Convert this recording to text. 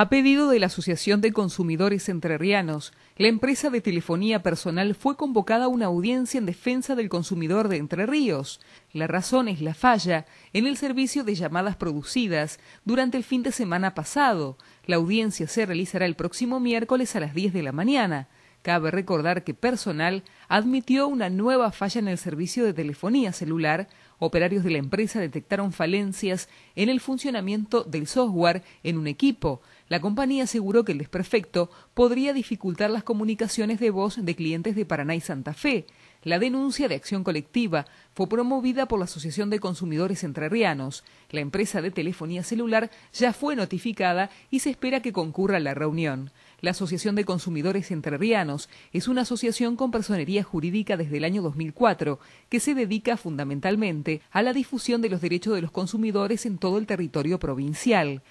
A pedido de la Asociación de Consumidores Entrerrianos, la empresa de telefonía personal fue convocada a una audiencia en defensa del consumidor de Entre Ríos. La razón es la falla en el servicio de llamadas producidas durante el fin de semana pasado. La audiencia se realizará el próximo miércoles a las 10 de la mañana. Cabe recordar que Personal admitió una nueva falla en el servicio de telefonía celular. Operarios de la empresa detectaron falencias en el funcionamiento del software en un equipo. La compañía aseguró que el desperfecto podría dificultar las comunicaciones de voz de clientes de Paraná y Santa Fe. La denuncia de acción colectiva fue promovida por la Asociación de Consumidores Entrerrianos. La empresa de telefonía celular ya fue notificada y se espera que concurra a la reunión. La Asociación de Consumidores Entrerrianos es una asociación con personería jurídica desde el año 2004 que se dedica fundamentalmente a la difusión de los derechos de los consumidores en todo el territorio provincial.